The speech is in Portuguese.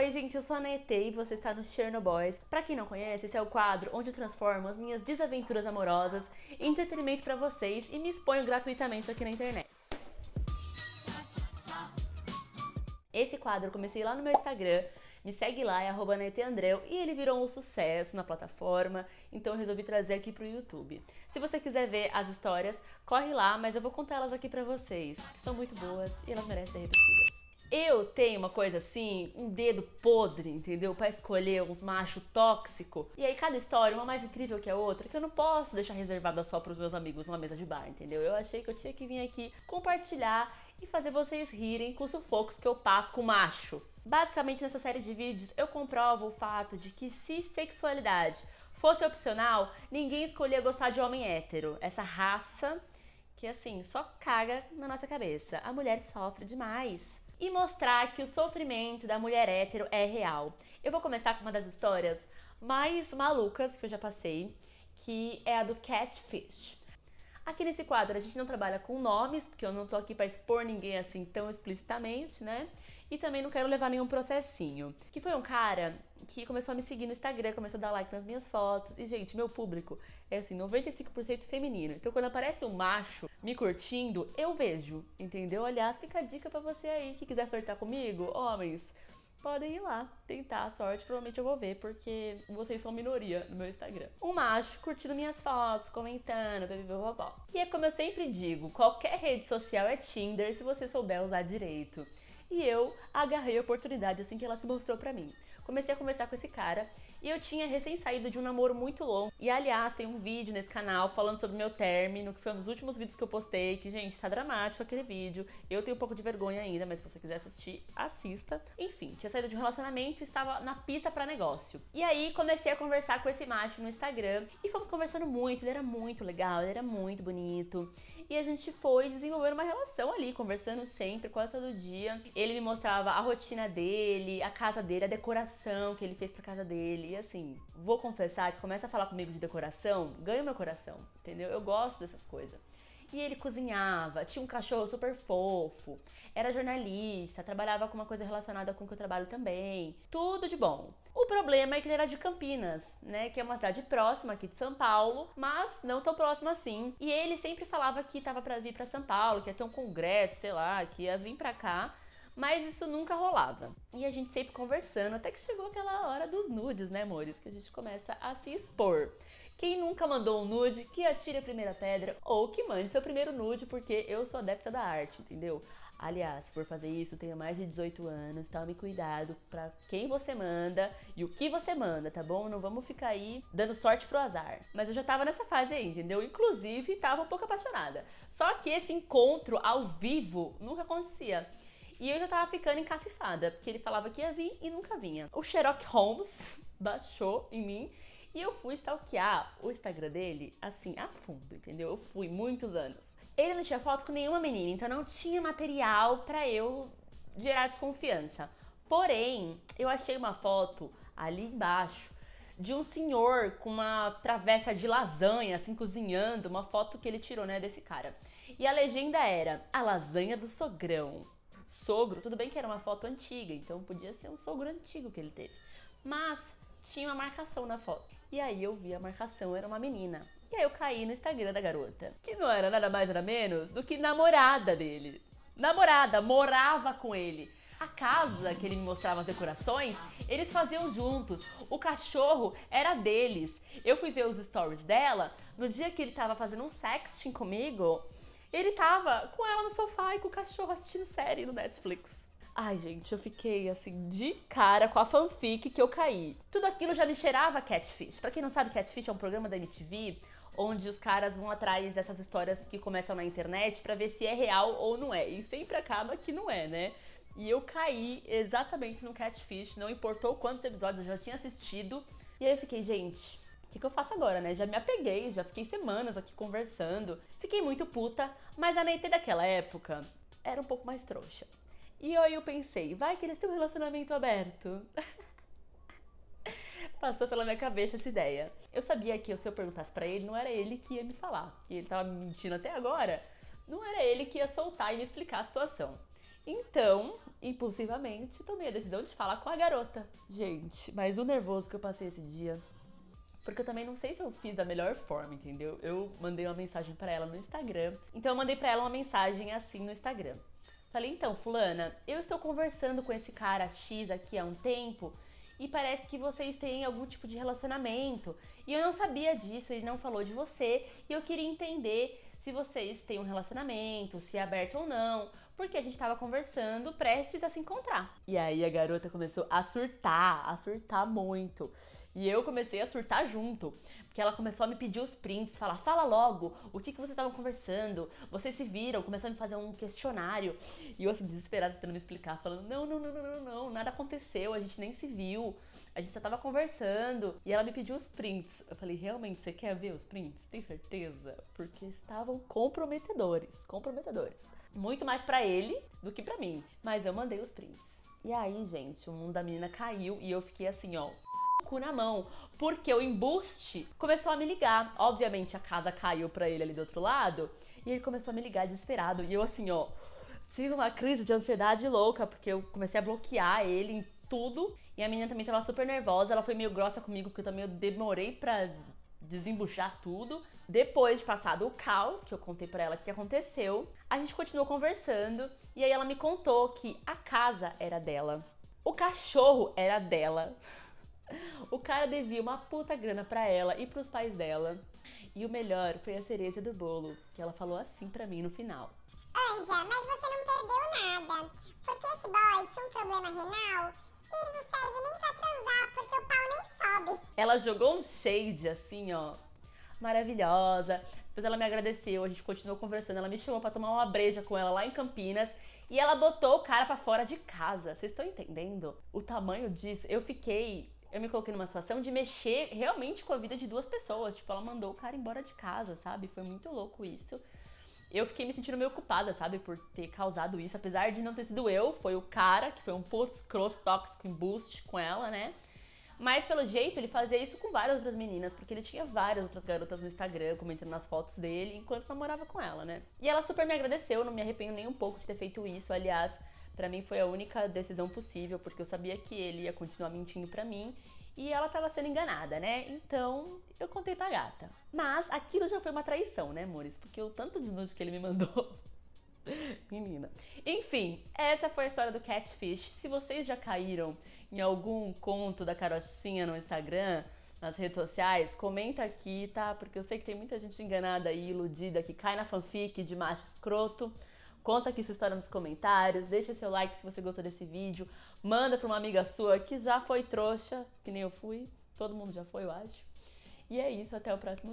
Oi, gente, eu sou a Nete e você está no Chernobyl. Para quem não conhece, esse é o quadro onde eu transformo as minhas desaventuras amorosas em entretenimento para vocês e me exponho gratuitamente aqui na internet. Esse quadro eu comecei lá no meu Instagram, me segue lá, é arroba neteandreu, e ele virou um sucesso na plataforma, então eu resolvi trazer aqui pro YouTube. Se você quiser ver as histórias, corre lá, mas eu vou contar elas aqui pra vocês, que são muito boas e elas merecem ser repetidas. Eu tenho uma coisa assim, um dedo podre, entendeu? Para escolher uns macho tóxico. E aí cada história, uma mais incrível que a outra, que eu não posso deixar reservada só para os meus amigos numa mesa de bar, entendeu? Eu achei que eu tinha que vir aqui compartilhar e fazer vocês rirem com os sufocos que eu passo com macho. Basicamente nessa série de vídeos eu comprovo o fato de que se sexualidade fosse opcional, ninguém escolhia gostar de homem hétero. Essa raça que assim só caga na nossa cabeça. A mulher sofre demais e mostrar que o sofrimento da mulher hétero é real. Eu vou começar com uma das histórias mais malucas que eu já passei, que é a do Catfish. Aqui nesse quadro a gente não trabalha com nomes, porque eu não tô aqui para expor ninguém assim tão explicitamente, né? E também não quero levar nenhum processinho. Que foi um cara que começou a me seguir no Instagram, começou a dar like nas minhas fotos. E, gente, meu público é assim, 95% feminino. Então, quando aparece um macho me curtindo, eu vejo, entendeu? Aliás, fica a dica para você aí que quiser flertar comigo, homens. Podem ir lá tentar a sorte, provavelmente eu vou ver, porque vocês são minoria no meu Instagram. Um macho curtindo minhas fotos, comentando, babá. E é como eu sempre digo: qualquer rede social é Tinder se você souber usar direito e eu agarrei a oportunidade assim que ela se mostrou para mim comecei a conversar com esse cara e eu tinha recém saído de um namoro muito longo. E aliás, tem um vídeo nesse canal falando sobre meu término, que foi um dos últimos vídeos que eu postei, que gente, tá dramático aquele vídeo. Eu tenho um pouco de vergonha ainda, mas se você quiser assistir, assista. Enfim, tinha saído de um relacionamento e estava na pista para negócio. E aí comecei a conversar com esse macho no Instagram e fomos conversando muito, ele era muito legal, ele era muito bonito. E a gente foi desenvolvendo uma relação ali, conversando sempre, quase todo dia. Ele me mostrava a rotina dele, a casa dele, a decoração decoração que ele fez pra casa dele. E assim, vou confessar que começa a falar comigo de decoração, ganha meu coração, entendeu? Eu gosto dessas coisas. E ele cozinhava, tinha um cachorro super fofo, era jornalista, trabalhava com uma coisa relacionada com o que eu trabalho também. Tudo de bom. O problema é que ele era de Campinas, né? Que é uma cidade próxima aqui de São Paulo, mas não tão próxima assim. E ele sempre falava que tava para vir para São Paulo, que ia ter um congresso, sei lá, que ia vir pra cá mas isso nunca rolava. E a gente sempre conversando, até que chegou aquela hora dos nudes, né, amores? Que a gente começa a se expor. Quem nunca mandou um nude, que atire a primeira pedra ou que mande seu primeiro nude, porque eu sou adepta da arte, entendeu? Aliás, se for fazer isso, tenha mais de 18 anos, tome cuidado para quem você manda e o que você manda, tá bom? Não vamos ficar aí dando sorte pro azar. Mas eu já tava nessa fase aí, entendeu? Inclusive, tava um pouco apaixonada. Só que esse encontro ao vivo nunca acontecia. E eu já tava ficando encafifada, porque ele falava que ia vir e nunca vinha. O Sherlock Holmes baixou em mim e eu fui stalkear o Instagram dele, assim, a fundo, entendeu? Eu fui muitos anos. Ele não tinha foto com nenhuma menina, então não tinha material para eu gerar desconfiança. Porém, eu achei uma foto ali embaixo de um senhor com uma travessa de lasanha, assim, cozinhando, uma foto que ele tirou, né, desse cara. E a legenda era: A lasanha do sogrão sogro. Tudo bem que era uma foto antiga, então podia ser um sogro antigo que ele teve. Mas tinha uma marcação na foto. E aí eu vi a marcação, era uma menina. E aí eu caí no Instagram da garota, que não era nada mais nada menos do que namorada dele. Namorada, morava com ele. A casa que ele me mostrava as decorações, eles faziam juntos. O cachorro era deles. Eu fui ver os stories dela no dia que ele tava fazendo um sexting comigo ele tava com ela no sofá e com o cachorro assistindo série no Netflix. Ai, gente, eu fiquei assim de cara com a fanfic que eu caí. Tudo aquilo já me cheirava Catfish. Para quem não sabe, Catfish é um programa da MTV onde os caras vão atrás dessas histórias que começam na internet para ver se é real ou não é. E sempre acaba que não é, né? E eu caí exatamente no Catfish, não importou quantos episódios eu já tinha assistido. E aí eu fiquei, gente, que, que eu faço agora, né? Já me apeguei, já fiquei semanas aqui conversando. Fiquei muito puta, mas a Neite daquela época era um pouco mais trouxa. E aí eu pensei, vai que eles têm um relacionamento aberto. Passou pela minha cabeça essa ideia. Eu sabia que se eu perguntasse para ele, não era ele que ia me falar. Que ele tava me mentindo até agora. Não era ele que ia soltar e me explicar a situação. Então, impulsivamente, tomei a decisão de falar com a garota. Gente, mas o nervoso que eu passei esse dia porque eu também não sei se eu fiz da melhor forma, entendeu? Eu mandei uma mensagem para ela no Instagram. Então eu mandei para ela uma mensagem assim no Instagram. Falei, então, fulana, eu estou conversando com esse cara X aqui há um tempo e parece que vocês têm algum tipo de relacionamento. E eu não sabia disso, ele não falou de você, e eu queria entender se vocês têm um relacionamento, se é aberto ou não, porque a gente tava conversando, prestes a se encontrar. E aí a garota começou a surtar, a surtar muito. E eu comecei a surtar junto que ela começou a me pedir os prints, falar, fala logo, o que, que você estava conversando, vocês se viram, começou a me fazer um questionário. E eu assim, desesperada, tentando me explicar, falando, não, não, não, não, não, não, nada aconteceu, a gente nem se viu, a gente só tava conversando. E ela me pediu os prints. Eu falei, realmente, você quer ver os prints? Tem certeza? Porque estavam comprometedores, comprometedores. Muito mais para ele do que para mim, mas eu mandei os prints. E aí, gente, o mundo da menina caiu e eu fiquei assim, ó, cu na mão, porque o embuste começou a me ligar. Obviamente a casa caiu pra ele ali do outro lado e ele começou a me ligar desesperado. E eu assim, ó, tive uma crise de ansiedade louca, porque eu comecei a bloquear ele em tudo. E a menina também tava super nervosa, ela foi meio grossa comigo, porque eu também demorei pra desembuchar tudo. Depois de passado o caos, que eu contei para ela o que aconteceu, a gente continuou conversando e aí ela me contou que a casa era dela, o cachorro era dela. O cara devia uma puta grana para ela e para os pais dela. E o melhor foi a cereja do bolo, que ela falou assim para mim no final. Anja, mas você não perdeu nada, porque esse boy tinha um problema renal e não serve nem pra transar, porque o pau nem sobe. Ela jogou um shade assim, ó. Maravilhosa. Depois ela me agradeceu, a gente continuou conversando. Ela me chamou para tomar uma breja com ela lá em Campinas e ela botou o cara para fora de casa. Vocês estão entendendo o tamanho disso? Eu fiquei eu me coloquei numa situação de mexer realmente com a vida de duas pessoas. Tipo, ela mandou o cara embora de casa, sabe? Foi muito louco isso. Eu fiquei me sentindo meio culpada, sabe, por ter causado isso. Apesar de não ter sido eu, foi o cara, que foi um puto cross tóxico em boost com ela, né? Mas pelo jeito ele fazia isso com várias outras meninas, porque ele tinha várias outras garotas no Instagram comentando nas fotos dele enquanto namorava com ela, né? E ela super me agradeceu, não me arrependo nem um pouco de ter feito isso. Aliás, para mim foi a única decisão possível, porque eu sabia que ele ia continuar mentindo para mim e ela estava sendo enganada, né? Então eu contei pra gata. Mas aquilo já foi uma traição, né, amores? Porque o tanto de nude que ele me mandou. Menina. Enfim, essa foi a história do Catfish. Se vocês já caíram em algum conto da carochinha no Instagram, nas redes sociais, comenta aqui, tá? Porque eu sei que tem muita gente enganada e iludida que cai na fanfic de macho escroto. Conta aqui sua história nos comentários, deixa seu like se você gostou desse vídeo, manda para uma amiga sua que já foi trouxa, que nem eu fui, todo mundo já foi, eu acho. E é isso, até o próximo